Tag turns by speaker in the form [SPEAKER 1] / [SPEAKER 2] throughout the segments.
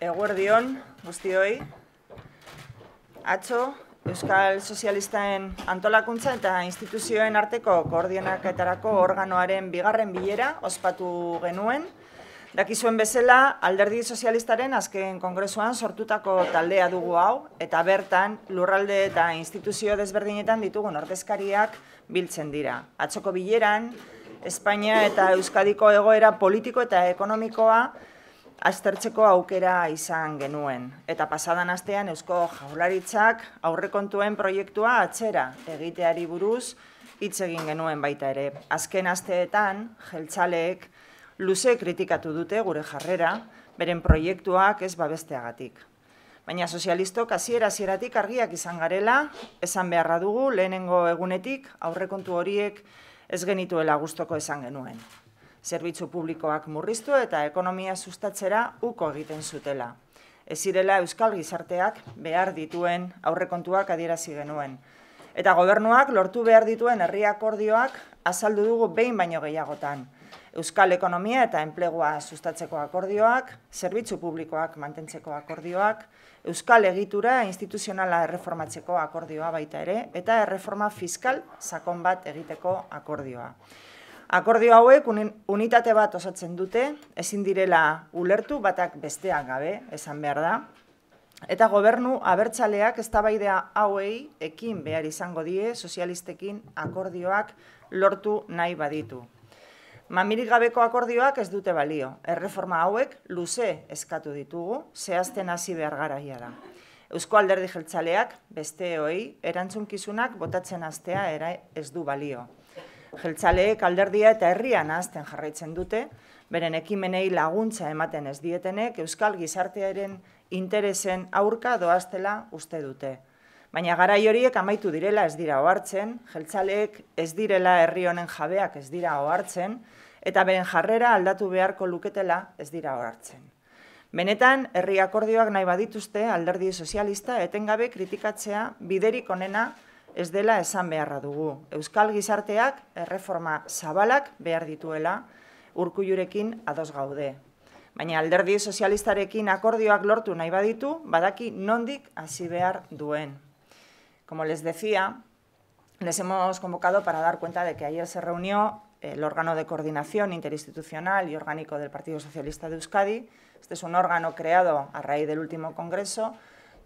[SPEAKER 1] eguerdion guztioi. Atzo Euskal Sozialistaen antolakuntza eta instituzioen arteko koordinaketarako organoaren bigarren bilera ospatu genuen. Dakizuen bezala, Alderdi Sozialistaren azken kongresuan sortutako taldea dugu hau eta bertan lurralde eta instituzio desberdinetan ditugun ordezkariak biltzen dira. Atzoko bileran Espainia eta Euskadiko egoera politiko eta ekonomikoa aztertzeko aukera izan genuen. Eta pasadan astean eusko jaularitzak aurrekontuen proiektua atzera egiteari buruz hitz egin genuen baita ere. Azken asteetan jeltzaleek luze kritikatu dute gure jarrera, beren proiektuak ez babesteagatik. Baina sozialistok aziera azieratik argiak izan garela, esan beharra dugu lehenengo egunetik aurrekontu horiek ez genituela guztoko esan genuen zerbitzu publikoak murriztu eta ekonomia sustatzera uko egiten zutela. Ez zirela Euskal Gizarteak behar dituen aurrekontuak adierazi genuen. Eta gobernuak lortu behar dituen herri akordioak azaldu dugu behin baino gehiagotan. Euskal ekonomia eta enplegua sustatzeko akordioak, zerbitzu publikoak mantentzeko akordioak, Euskal egitura instituzionala erreformatzeko akordioa baita ere, eta erreforma fiskal sakon bat egiteko akordioa. Akordio hauek unitate bat osatzen dute, ezin direla ulertu batak besteak gabe, esan behar da. Eta gobernu abertzaleak eztabaidea hauei ekin behar izango die sozialistekin akordioak lortu nahi baditu. Mamirik gabeko akordioak ez dute balio. Erreforma hauek luze eskatu ditugu, zehazten hasi behar da. Eusko alderdi jeltzaleak beste hoi erantzunkizunak botatzen astea ere ez du balio jeltzaleek alderdia eta herrian azten jarraitzen dute, beren ekimenei laguntza ematen ez dietenek, euskal gizartearen interesen aurka doaztela uste dute. Baina garaioriek horiek amaitu direla ez dira oartzen, jeltzaleek ez direla herri honen jabeak ez dira ohartzen, eta beren jarrera aldatu beharko luketela ez dira ohartzen. Benetan, herriakordioak akordioak nahi badituzte alderdi sozialista etengabe kritikatzea biderik onena, ...es dela esan beharra dugu. Euskal gizarteak Reforma zabalak behar dituela urkullurekin ados gaude. Baina alderdi sozialistarekin akordioak lortu nahi badaki nondik hasi behar duen. Como les decía, les hemos convocado para dar cuenta de que ayer se reunió eh, el órgano de coordinación interinstitucional y orgánico del Partido Socialista de Euskadi. Este es un órgano creado a raíz del último congreso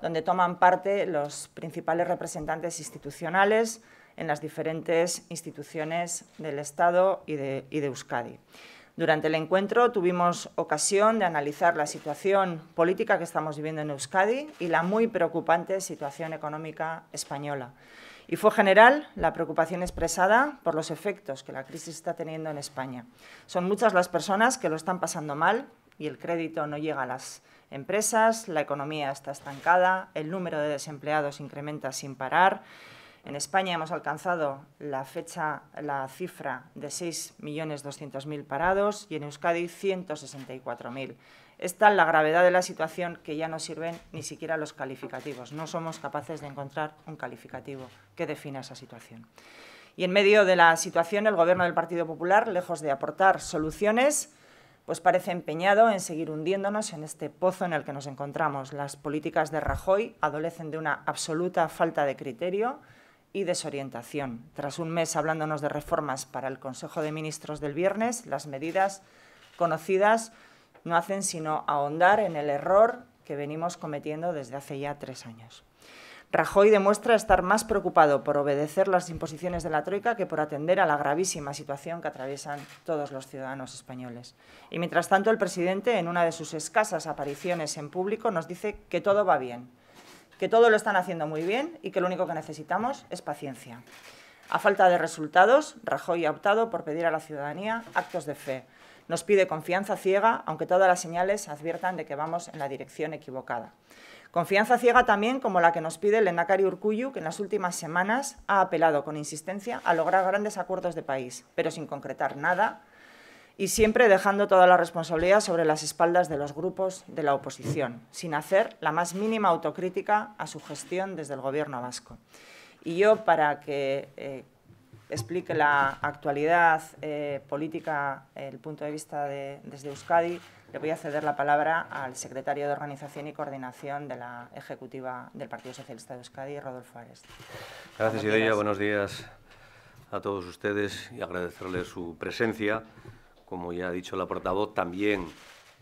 [SPEAKER 1] donde toman parte los principales representantes institucionales en las diferentes instituciones del Estado y de, y de Euskadi. Durante el encuentro tuvimos ocasión de analizar la situación política que estamos viviendo en Euskadi y la muy preocupante situación económica española. Y fue general la preocupación expresada por los efectos que la crisis está teniendo en España. Son muchas las personas que lo están pasando mal y el crédito no llega a las empresas, la economía está estancada, el número de desempleados incrementa sin parar. En España hemos alcanzado la fecha, la cifra de 6.200.000 parados y en Euskadi 164.000. Esta es la gravedad de la situación que ya no sirven ni siquiera los calificativos. No somos capaces de encontrar un calificativo que defina esa situación. Y en medio de la situación, el Gobierno del Partido Popular, lejos de aportar soluciones, pues parece empeñado en seguir hundiéndonos en este pozo en el que nos encontramos. Las políticas de Rajoy adolecen de una absoluta falta de criterio y desorientación. Tras un mes hablándonos de reformas para el Consejo de Ministros del viernes, las medidas conocidas no hacen sino ahondar en el error que venimos cometiendo desde hace ya tres años. Rajoy demuestra estar más preocupado por obedecer las imposiciones de la Troika que por atender a la gravísima situación que atraviesan todos los ciudadanos españoles. Y mientras tanto, el presidente, en una de sus escasas apariciones en público, nos dice que todo va bien, que todo lo están haciendo muy bien y que lo único que necesitamos es paciencia. A falta de resultados, Rajoy ha optado por pedir a la ciudadanía actos de fe. Nos pide confianza ciega, aunque todas las señales adviertan de que vamos en la dirección equivocada. Confianza ciega también como la que nos pide el Endacari Urcuyu, que en las últimas semanas ha apelado con insistencia a lograr grandes acuerdos de país, pero sin concretar nada y siempre dejando toda la responsabilidad sobre las espaldas de los grupos de la oposición, sin hacer la más mínima autocrítica a su gestión desde el Gobierno vasco. Y yo, para que eh, explique la actualidad eh, política, el punto de vista desde Euskadi, le voy a ceder la palabra al secretario de Organización y Coordinación de la Ejecutiva del Partido Socialista de Euskadi, Rodolfo Ares.
[SPEAKER 2] Gracias, Idoia. Buenos días a todos ustedes y agradecerles su presencia. Como ya ha dicho la portavoz, también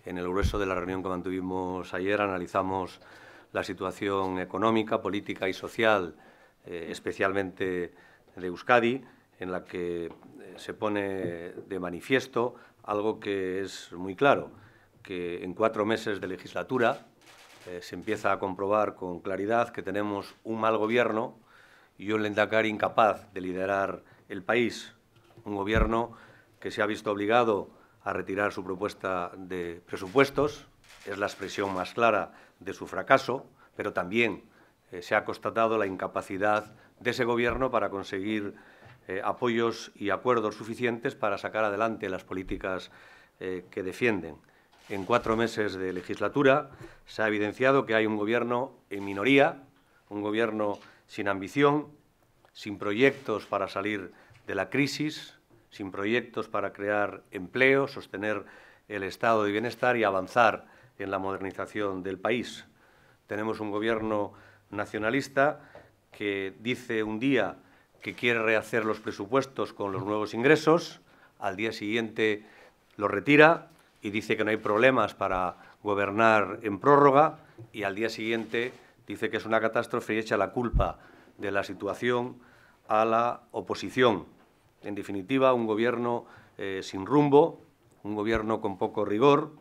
[SPEAKER 2] en el grueso de la reunión que mantuvimos ayer analizamos la situación económica, política y social, eh, especialmente de Euskadi, en la que eh, se pone de manifiesto algo que es muy claro, que en cuatro meses de legislatura eh, se empieza a comprobar con claridad que tenemos un mal gobierno y un Lendacar incapaz de liderar el país. Un gobierno que se ha visto obligado a retirar su propuesta de presupuestos, es la expresión más clara de su fracaso, pero también eh, se ha constatado la incapacidad de ese gobierno para conseguir eh, apoyos y acuerdos suficientes para sacar adelante las políticas que defienden en cuatro meses de legislatura se ha evidenciado que hay un gobierno en minoría, un gobierno sin ambición, sin proyectos para salir de la crisis, sin proyectos para crear empleo, sostener el estado de bienestar y avanzar en la modernización del país. Tenemos un gobierno nacionalista que dice un día que quiere rehacer los presupuestos con los nuevos ingresos, al día siguiente lo retira y dice que no hay problemas para gobernar en prórroga y al día siguiente dice que es una catástrofe y echa la culpa de la situación a la oposición. En definitiva, un gobierno eh, sin rumbo, un gobierno con poco rigor,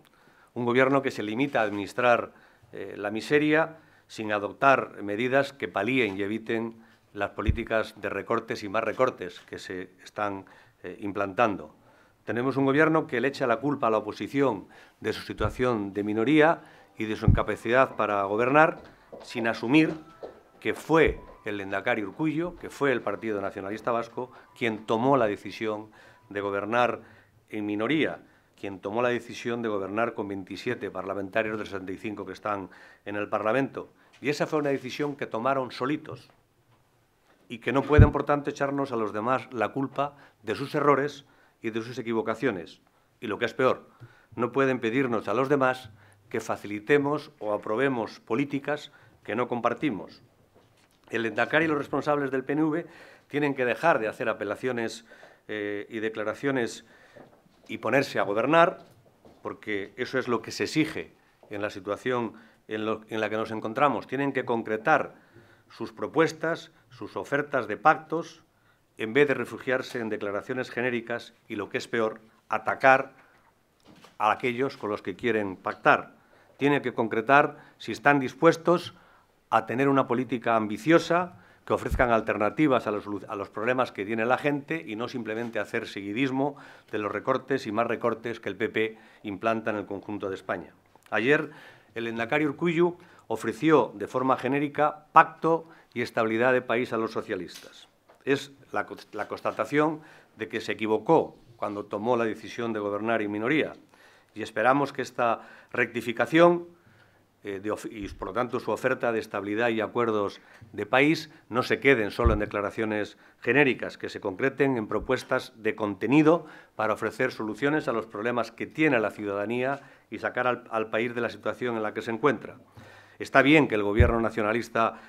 [SPEAKER 2] un gobierno que se limita a administrar eh, la miseria sin adoptar medidas que palíen y eviten las políticas de recortes y más recortes que se están eh, implantando. Tenemos un gobierno que le echa la culpa a la oposición de su situación de minoría y de su incapacidad para gobernar, sin asumir que fue el Lendakari urcuyo, que fue el Partido Nacionalista Vasco, quien tomó la decisión de gobernar en minoría, quien tomó la decisión de gobernar con 27 parlamentarios de 65 que están en el Parlamento. Y esa fue una decisión que tomaron solitos y que no pueden, por tanto, echarnos a los demás la culpa de sus errores y de sus equivocaciones. Y lo que es peor, no pueden pedirnos a los demás que facilitemos o aprobemos políticas que no compartimos. El Endacar y los responsables del PNV tienen que dejar de hacer apelaciones eh, y declaraciones y ponerse a gobernar, porque eso es lo que se exige en la situación en la que nos encontramos. Tienen que concretar sus propuestas, sus ofertas de pactos, en vez de refugiarse en declaraciones genéricas y, lo que es peor, atacar a aquellos con los que quieren pactar. Tiene que concretar si están dispuestos a tener una política ambiciosa, que ofrezcan alternativas a los, problemas que tiene la gente y no simplemente hacer seguidismo de los recortes y más recortes que el PP implanta en el conjunto de España. Ayer, el endacario Urcuyu ofreció de forma genérica pacto y estabilidad de país a los socialistas es la, constatación de que se equivocó cuando tomó la decisión de gobernar en minoría. Y esperamos que esta rectificación eh, y, por lo tanto, su oferta de estabilidad y acuerdos de país no se queden solo en declaraciones genéricas, que se concreten en propuestas de contenido para ofrecer soluciones a los problemas que tiene la ciudadanía y sacar al país de la situación en la que se encuentra. Está bien que el Gobierno nacionalista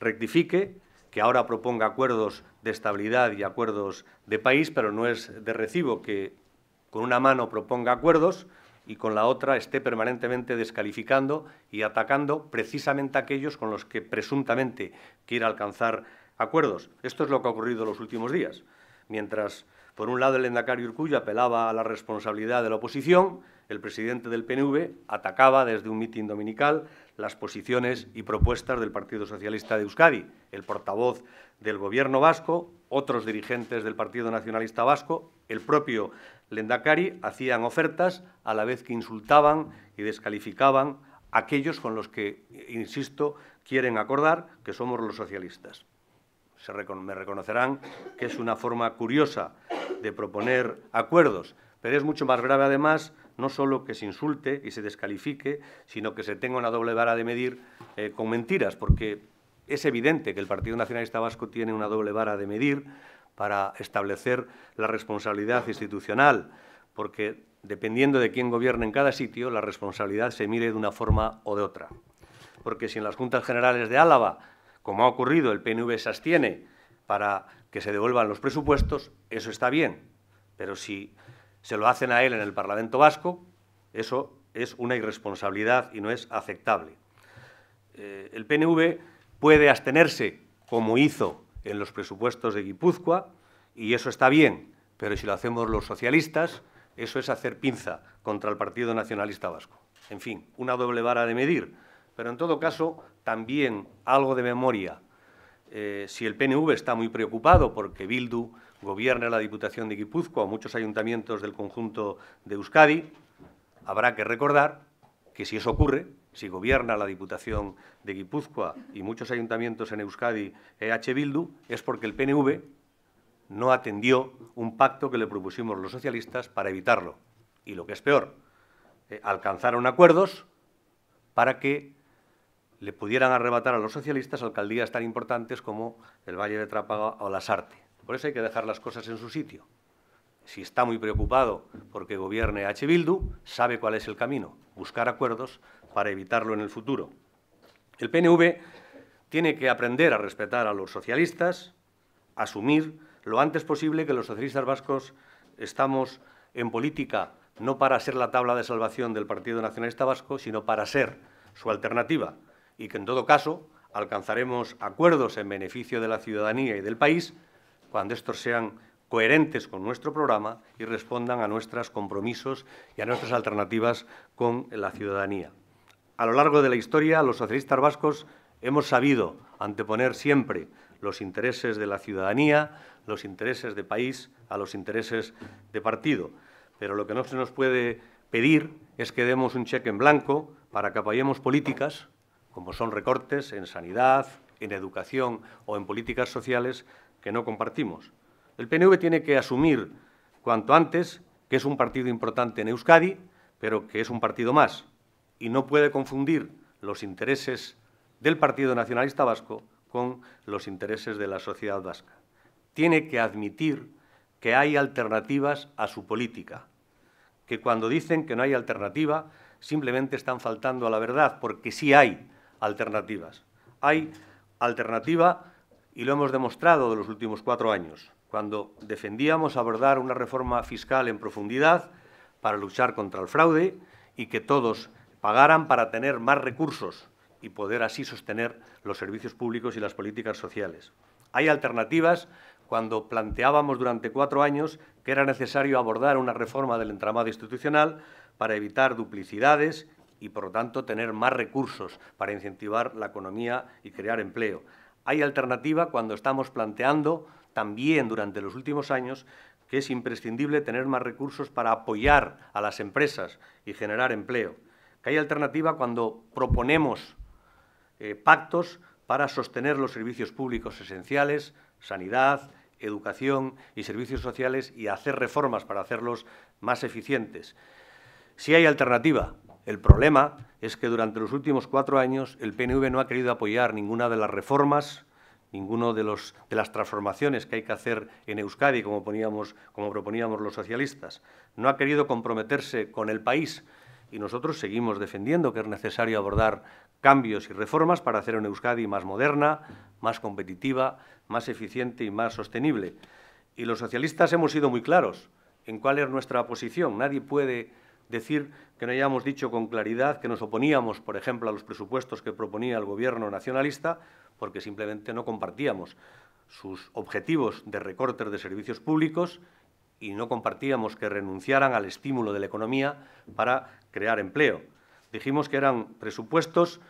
[SPEAKER 2] rectifique, que ahora proponga acuerdos de estabilidad y acuerdos de país, pero no es de recibo que con una mano proponga acuerdos y con la otra esté permanentemente descalificando y atacando precisamente a aquellos con los que presuntamente quiere alcanzar acuerdos. Esto es lo que ha ocurrido los últimos días. Mientras, por un lado, el endacario Urcuyo apelaba a la responsabilidad de la oposición, el presidente del PNV atacaba desde un mitin dominical las posiciones y propuestas del Partido Socialista de Euskadi, el portavoz del Gobierno vasco, otros dirigentes del Partido Nacionalista Vasco, el propio Lendakari, hacían ofertas a la vez que insultaban y descalificaban a aquellos con los que, insisto, quieren acordar que somos los socialistas. me reconocerán que es una forma curiosa de proponer acuerdos, pero es mucho más grave además no solo que se insulte y se descalifique, sino que se tenga una doble vara de medir eh, con mentiras, porque es evidente que el Partido Nacionalista Vasco tiene una doble vara de medir para establecer la responsabilidad institucional, porque dependiendo de quién gobierne en cada sitio, la responsabilidad se mire de una forma o de otra. Porque si en las Juntas Generales de Álava, como ha ocurrido, el PNV se abstiene para que se devuelvan los presupuestos, eso está bien. Pero si se lo hacen a él en el Parlamento Vasco, eso es una irresponsabilidad y no es aceptable. Eh, el PNV puede abstenerse, como hizo en los presupuestos de Guipúzcoa, y eso está bien, pero si lo hacemos los socialistas, eso es hacer pinza contra el Partido Nacionalista Vasco. En fin, una doble vara de medir, pero en todo caso, también algo de memoria. Eh, si el PNV está muy preocupado porque Bildu gobierna la Diputación de Guipúzcoa o muchos ayuntamientos del conjunto de Euskadi, habrá que recordar que si eso ocurre, si gobierna la Diputación de Guipúzcoa y muchos ayuntamientos en Euskadi EH Bildu, es porque el PNV no atendió un pacto que le propusimos los socialistas para evitarlo. Y lo que es peor, eh, alcanzaron acuerdos para que le pudieran arrebatar a los socialistas alcaldías tan importantes como el Valle de Trápaga o Lasarte. Por eso hay que dejar las cosas en su sitio. Si está muy preocupado porque gobierne H. Bildu, sabe cuál es el camino, buscar acuerdos para evitarlo en el futuro. El PNV tiene que aprender a respetar a los socialistas, asumir lo antes posible que los socialistas vascos estamos en política no para ser la tabla de salvación del Partido Nacionalista Vasco, sino para ser su alternativa y que en todo caso alcanzaremos acuerdos en beneficio de la ciudadanía y del país cuando estos sean coherentes con nuestro programa y respondan a nuestros compromisos y a nuestras alternativas con la ciudadanía. A lo largo de la historia, los socialistas vascos hemos sabido anteponer siempre los intereses de la ciudadanía, los intereses de país a los intereses de partido. Pero lo que no se nos puede pedir es que demos un cheque en blanco para que apoyemos políticas, como son recortes en sanidad, en educación o en políticas sociales, que no compartimos. El PNV tiene que asumir cuanto antes que es un partido importante en Euskadi, pero que es un partido más, y no puede confundir los intereses del Partido Nacionalista Vasco con los intereses de la sociedad vasca. Tiene que admitir que hay alternativas a su política, que cuando dicen que no hay alternativa, simplemente están faltando a la verdad, porque sí hay alternativas. Hay alternativa y lo hemos demostrado de los últimos cuatro años, cuando defendíamos abordar una reforma fiscal en profundidad para luchar contra el fraude y que todos pagaran para tener más recursos y poder así sostener los servicios públicos y las políticas sociales. Hay alternativas cuando planteábamos durante cuatro años que era necesario abordar una reforma del entramado institucional para evitar duplicidades y, por lo tanto, tener más recursos para incentivar la economía y crear empleo. Hay alternativa cuando estamos planteando también durante los últimos años que es imprescindible tener más recursos para apoyar a las empresas y generar empleo. Que hay alternativa cuando proponemos eh, pactos para sostener los servicios públicos esenciales, sanidad, educación y servicios sociales y hacer reformas para hacerlos más eficientes. Si hay alternativa el problema es que durante los últimos cuatro años el PNV no ha querido apoyar ninguna de las reformas, ninguna de, los, de las transformaciones que hay que hacer en Euskadi, como, poníamos, como proponíamos los socialistas. No ha querido comprometerse con el país y nosotros seguimos defendiendo que es necesario abordar cambios y reformas para hacer una Euskadi más moderna, más competitiva, más eficiente y más sostenible. Y los socialistas hemos sido muy claros en cuál es nuestra posición. Nadie puede decir que no hayamos dicho con claridad que nos oponíamos, por ejemplo, a los presupuestos que proponía el Gobierno nacionalista, porque simplemente no compartíamos sus objetivos de recortes de servicios públicos y no compartíamos que renunciaran al estímulo de la economía para crear empleo. Dijimos que eran presupuestos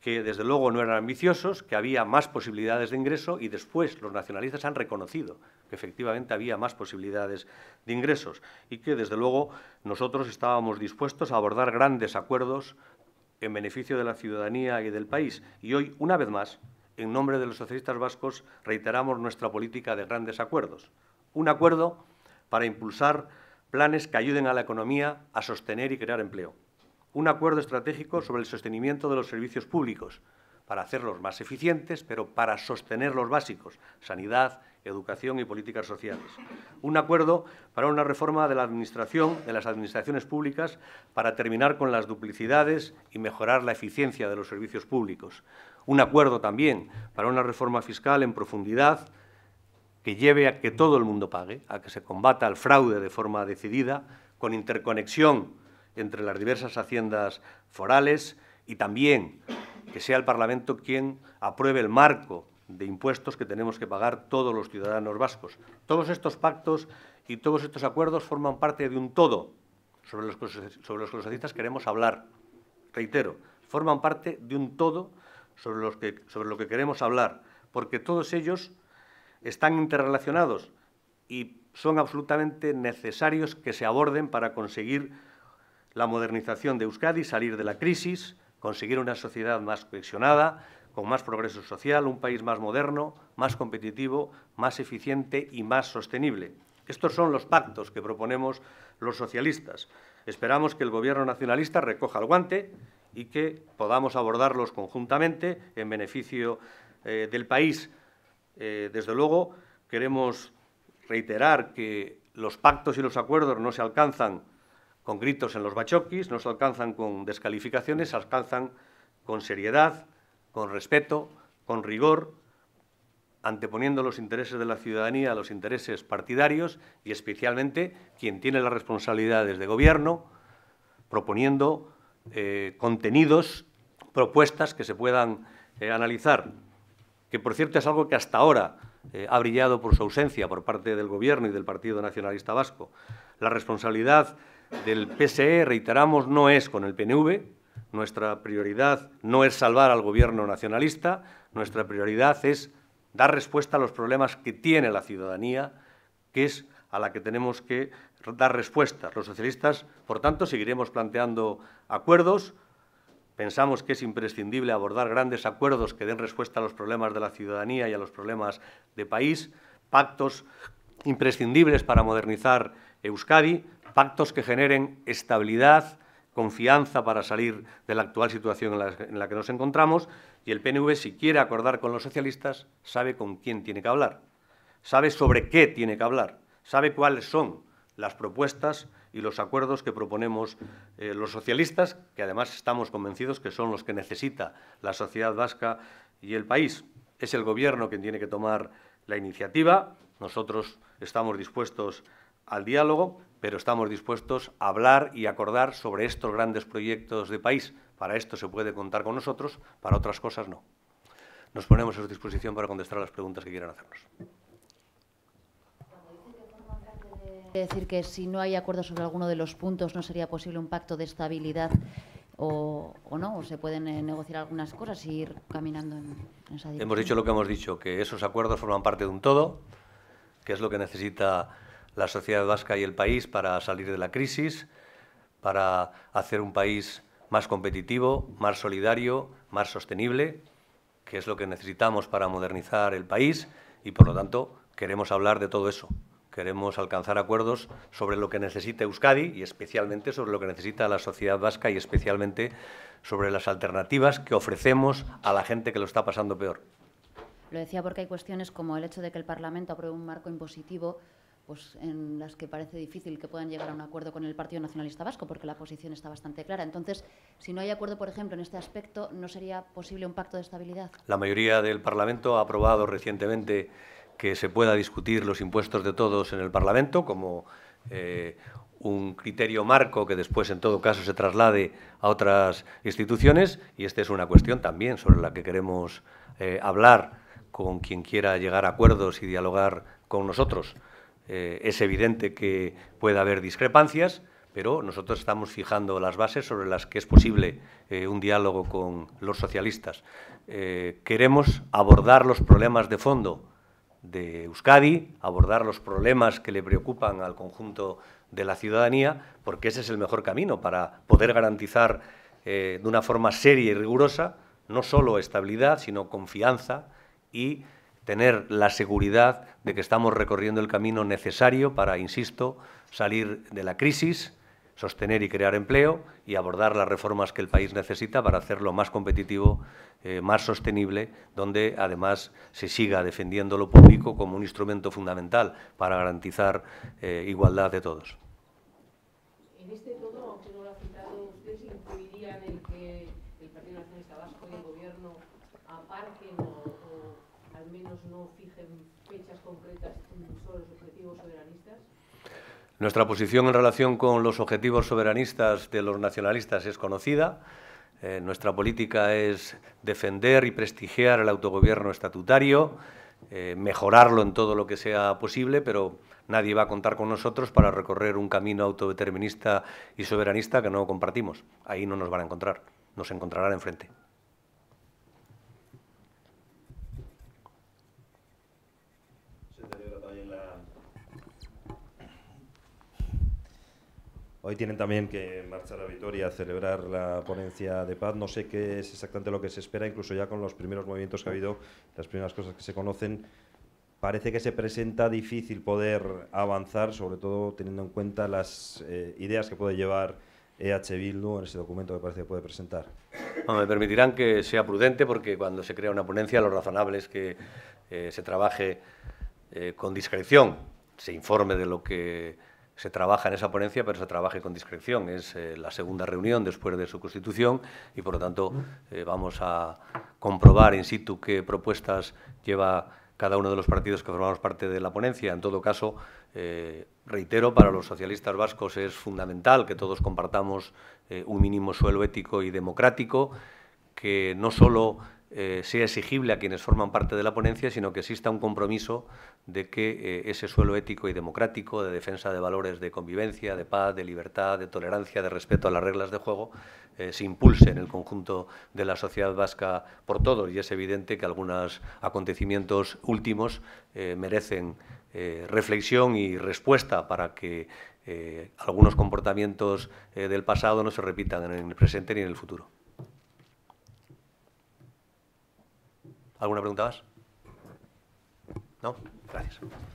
[SPEAKER 2] que desde luego no eran ambiciosos, que había más posibilidades de ingreso y después los nacionalistas han reconocido que efectivamente había más posibilidades de ingresos y que desde luego nosotros estábamos dispuestos a abordar grandes acuerdos en beneficio de la ciudadanía y del país. Y hoy, una vez más, en nombre de los socialistas vascos, reiteramos nuestra política de grandes acuerdos. Un acuerdo para impulsar planes que ayuden a la economía a sostener y crear empleo un acuerdo estratégico sobre el sostenimiento de los servicios públicos, para hacerlos más eficientes, pero para sostener los básicos, sanidad, educación y políticas sociales. Un acuerdo para una reforma de la administración, de las administraciones públicas, para terminar con las duplicidades y mejorar la eficiencia de los servicios públicos. Un acuerdo también para una reforma fiscal en profundidad que lleve a que todo el mundo pague, a que se combata el fraude de forma decidida, con interconexión entre las diversas haciendas forales y también que sea el Parlamento quien apruebe el marco de impuestos que tenemos que pagar todos los ciudadanos vascos. Todos estos pactos y todos estos acuerdos forman parte de un todo sobre los, que los socialistas queremos hablar. Reitero, forman parte de un todo sobre, que, sobre lo que queremos hablar, porque todos ellos están interrelacionados y son absolutamente necesarios que se aborden para conseguir la modernización de Euskadi, salir de la crisis, conseguir una sociedad más cohesionada, con más progreso social, un país más moderno, más competitivo, más eficiente y más sostenible. Estos son los pactos que proponemos los socialistas. Esperamos que el Gobierno nacionalista recoja el guante y que podamos abordarlos conjuntamente en beneficio eh, del país. Eh, desde luego, queremos reiterar que los pactos y los acuerdos no se alcanzan con gritos en los bachoquis, no se alcanzan con descalificaciones, se alcanzan con seriedad, con respeto, con rigor, anteponiendo los intereses de la ciudadanía a los intereses partidarios y especialmente quien tiene las responsabilidades de gobierno, proponiendo eh, contenidos, propuestas que se puedan eh, analizar, que por cierto es algo que hasta ahora eh, ha brillado por su ausencia por parte del Gobierno y del Partido Nacionalista Vasco. La responsabilidad del PSE, reiteramos, no es con el PNV. Nuestra prioridad no es salvar al gobierno nacionalista, nuestra prioridad es dar respuesta a los problemas que tiene la ciudadanía, que es a la que tenemos que dar respuesta. Los socialistas, por tanto, seguiremos planteando acuerdos. Pensamos que es imprescindible abordar grandes acuerdos que den respuesta a los problemas de la ciudadanía y a los problemas de país, pactos imprescindibles para modernizar Euskadi, pactos que generen estabilidad, confianza para salir de la actual situación en la, que nos encontramos y el PNV, si quiere acordar con los socialistas, sabe con quién tiene que hablar, sabe sobre qué tiene que hablar, sabe cuáles son las propuestas y los acuerdos que proponemos eh, los socialistas, que además estamos convencidos que son los que necesita la sociedad vasca y el país. Es el Gobierno quien tiene que tomar la iniciativa, nosotros estamos dispuestos al diálogo, pero estamos dispuestos a hablar y acordar sobre estos grandes proyectos de país. Para esto se puede contar con nosotros, para otras cosas no. Nos ponemos a su disposición para contestar las preguntas que quieran hacernos.
[SPEAKER 1] Es decir que si no hay acuerdo sobre alguno de los puntos no sería posible un pacto de estabilidad o, no, o se pueden eh, negociar algunas cosas y ir caminando en, esa dirección.
[SPEAKER 2] Hemos dicho lo que hemos dicho, que esos acuerdos forman parte de un todo, que es lo que necesita la sociedad vasca y el país para salir de la crisis, para hacer un país más competitivo, más solidario, más sostenible, que es lo que necesitamos para modernizar el país y, por lo tanto, queremos hablar de todo eso. Queremos alcanzar acuerdos sobre lo que necesita Euskadi y especialmente sobre lo que necesita la sociedad vasca y especialmente sobre las alternativas que ofrecemos a la gente que lo está pasando peor.
[SPEAKER 1] Lo decía porque hay cuestiones como el hecho de que el Parlamento apruebe un marco impositivo pues, en las que parece difícil que puedan llegar a un acuerdo con el Partido Nacionalista Vasco, porque la posición está bastante clara. Entonces, si no hay acuerdo, por ejemplo, en este aspecto, ¿no sería posible un pacto de estabilidad?
[SPEAKER 2] La mayoría del Parlamento ha aprobado recientemente que se pueda discutir los impuestos de todos en el Parlamento como eh, un criterio marco que después, en todo caso, se traslade a otras instituciones. Y esta es una cuestión también sobre la que queremos eh, hablar con quien quiera llegar a acuerdos y dialogar con nosotros. Eh, es evidente que puede haber discrepancias, pero nosotros estamos fijando las bases sobre las que es posible eh, un diálogo con los socialistas. Eh, queremos abordar los problemas de fondo de Euskadi, abordar los problemas que le preocupan al conjunto de la ciudadanía, porque ese es el mejor camino para poder garantizar de una forma seria y rigurosa no solo estabilidad, sino confianza y tener la seguridad de que estamos recorriendo el camino necesario para, insisto, salir de la crisis, sostener y crear empleo y abordar las reformas que el país necesita para hacerlo más competitivo, eh, más sostenible, donde además se siga defendiendo lo público como un instrumento fundamental para garantizar eh, igualdad de todos. En este al menos no fijen fechas concretas sobre los objetivos soberanistas? Nuestra posición en relación con los objetivos soberanistas de los nacionalistas es conocida. Eh, nuestra política es defender y prestigiar el autogobierno estatutario, eh, mejorarlo en todo lo que sea posible, pero nadie va a contar con nosotros para recorrer un camino autodeterminista y soberanista que no compartimos. Ahí no nos van a encontrar, nos encontrarán enfrente. Hoy tienen también que marchar a Vitoria a celebrar la ponencia de paz. No sé qué es exactamente lo que se espera, incluso ya con los primeros movimientos que ha habido, las primeras cosas que se conocen. Parece que se presenta difícil poder avanzar, sobre todo teniendo en cuenta las eh, ideas que puede llevar EH Bildu en ese documento que parece que puede presentar. me permitirán que sea prudente porque cuando se crea una ponencia lo razonable es que eh, se trabaje eh, con discreción, se informe de lo que se trabaja en esa ponencia, pero se trabaje con discreción. Es eh, la segunda reunión después de su constitución y, por lo tanto, eh, vamos a comprobar in situ qué propuestas lleva cada uno de los partidos que formamos parte de la ponencia. En todo caso, eh, reitero, para los socialistas vascos es fundamental que todos compartamos un mínimo suelo ético y democrático, que no solo eh, sea exigible a quienes forman parte de la ponencia, sino que exista un compromiso de que eh, ese suelo ético y democrático, de defensa de valores de convivencia, de paz, de libertad, de tolerancia, de respeto a las reglas de juego, eh, se impulse en el conjunto de la sociedad vasca por todos. Y es evidente que algunos acontecimientos últimos merecen reflexión y respuesta para que algunos comportamientos del pasado no se repitan en el presente ni en el futuro. ¿Alguna pregunta más? ¿No? Gracias.